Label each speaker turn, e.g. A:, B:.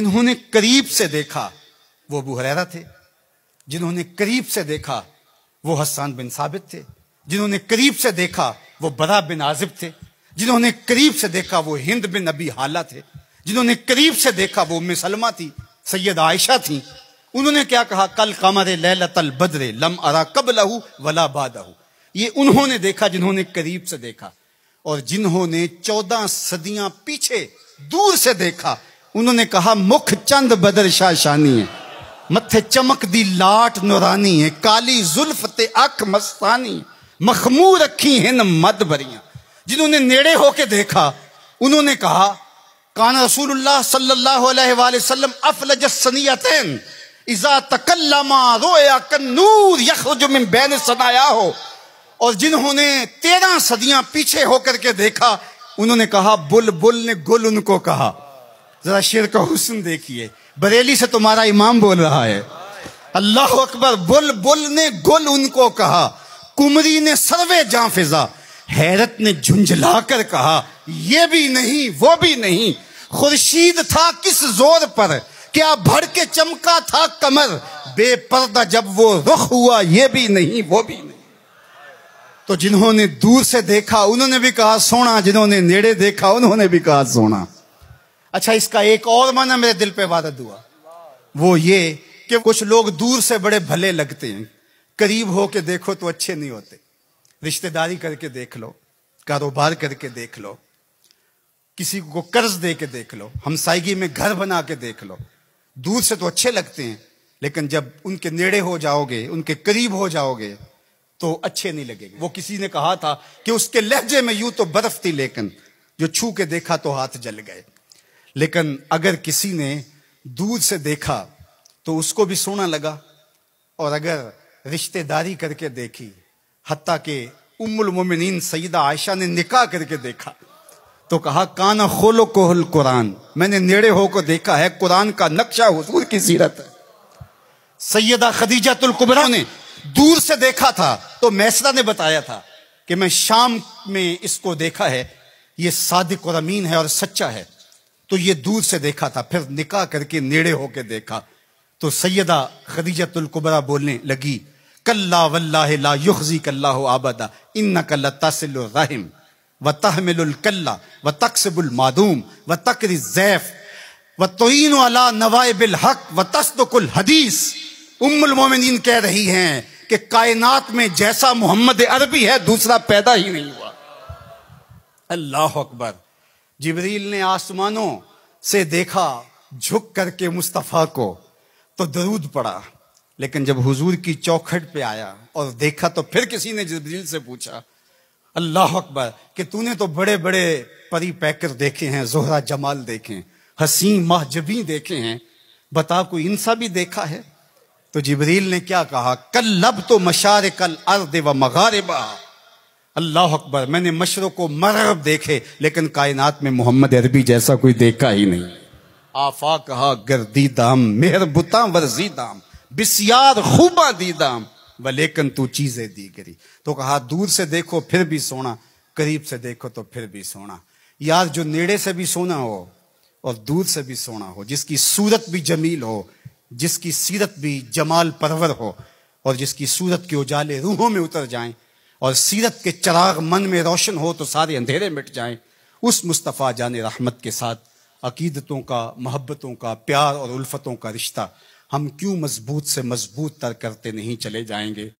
A: जिन्होंने करीब से देखा वो अबू हरेरा थे जिन्होंने करीब से देखा वो हसान बिन साबित थे जिन्होंने करीब से देखा वो बरा बिन आजिब थे जिन्होंने करीब से देखा वो हिंद बिन अबी हाला थे जिन्होंने करीब से देखा वो उम्मी सलमा थी सैयद आयशा थी उन्होंने क्या कहा कल कमर लल बदरे लम अरा कब लहू वला बादहू ये उन्होंने देखा जिन्होंने करीब से देखा और जिन्होंने चौदह सदियां पीछे दूर से देखा उन्होंने कहा मुख चंद बदर शाह शानी है मथे चमक दी लाट नुरानी है काली जुल्फ ते अख मस्तानी मखमू रखी हैं न मद भरिया जिन्होंने नेड़े होके देखा उन्होंने कहा कान रसूलुल्लाह सल्लल्लाहु अलैहि वसल्लम अफलज सनियतैन इजा तकल्लमा रोया कन्नूर यखरुज मिन बैन सनाया हो और जिन्होंने तेरह सदियां पीछे होकर के देखा उन्होंने कहा बुलबुल ने गुल उनको कहा जरा शेर का हुसन देखिए बरेली से तुम्हारा इमाम बोल रहा है अल्लाह अकबर बुल बुल ने गुल उनको कहा कुमरी ने सर्वे जा फिजा हैरत ने झुंझला कर कहा यह भी नहीं वो भी नहीं खुर्शीद था किस जोर पर क्या भड़ के चमका था कमर बेपर्दा जब वो रुख हुआ ये भी नहीं वो भी नहीं तो जिन्होंने दूर से देखा उन्होंने भी कहा सोना जिन्होंने नेड़े देखा उन्होंने भी कहा सोना अच्छा इसका एक और माना मेरे दिल पे वादा हुआ वो ये कि कुछ लोग दूर से बड़े भले लगते हैं करीब हो के देखो तो अच्छे नहीं होते रिश्तेदारी करके देख लो कारोबार करके देख लो किसी को कर्ज दे के देख लो हमसाइगी में घर बना के देख लो दूर से तो अच्छे लगते हैं लेकिन जब उनके नेड़े हो जाओगे उनके करीब हो जाओगे तो अच्छे नहीं लगेंगे वो किसी ने कहा था कि उसके लहजे में यूं तो बर्फ थी लेकिन जो छू के देखा तो हाथ जल गए लेकिन अगर किसी ने दूर से देखा तो उसको भी सोना लगा और अगर रिश्तेदारी करके देखी हती के उम्मुल मोमिन सईदा आयशा ने निकाह करके देखा तो कहा काना खोलो कोहल कुरान मैंने नेड़े हो को देखा है कुरान का नक्शा हजूर की सीरत है सैयदा खदीजातुल कुबरा ने दूर से देखा था तो मैसरा ने बताया था कि मैं शाम में इसको देखा है ये सादिक और अमीन है और सच्चा है तो ये दूर से देखा था फिर निकाह करके नेड़े होके देखा तो सैदा खदीजतुल कुबरा बोलने लगी कल्ला वल्ला ला युखजी कल्ला हो आबदा इन न कल्ला तसिल रहिम व तहमिल कल्ला व तकसबुल मादूम व तकरी जैफ व तोइन अला नवाए हक व तस्तकुल हदीस उम्मुल मोमिनीन कह रही हैं कि कायनात में जैसा मोहम्मद अरबी है दूसरा पैदा ही नहीं हुआ अल्लाह अकबर जिबरील ने आसमानों से देखा झुक करके मुस्तफ़ा को तो दरूद पड़ा लेकिन जब हुजूर की चौखट पे आया और देखा तो फिर किसी ने जबरील से पूछा अल्लाह अकबर कि तूने तो बड़े बड़े परी पैकर देखे हैं जोहरा जमाल देखे हैं हसी महजबी देखे हैं बता कोई इंसा भी देखा है तो जबरील ने क्या कहा कल लब तो मशार कल अर्द व मगारबा अल्लाह अकबर मैंने मशरों को मरब देखे लेकिन कायनात में मोहम्मद अरबी जैसा कोई देखा ही नहीं आफा कहा गर्दी दाम मेहर बुता वर्जी दाम बिस्यार खूबा दी दाम व लेकिन तू चीजें दी गरी तो कहा दूर से देखो फिर भी सोना करीब से देखो तो फिर भी सोना यार जो नेड़े से भी सोना हो और दूर से भी सोना हो जिसकी सूरत भी जमील हो जिसकी सीरत भी जमाल परवर हो और जिसकी सूरत के उजाले रूहों में उतर जाएं और सीरत के चराग मन में रोशन हो तो सारे अंधेरे मिट जाएं उस मुस्तफ़ा जान रहमत के साथ अकीदतों का मोहब्बतों का प्यार और उल्फतों का रिश्ता हम क्यों मजबूत से मजबूत तर करते नहीं चले जाएंगे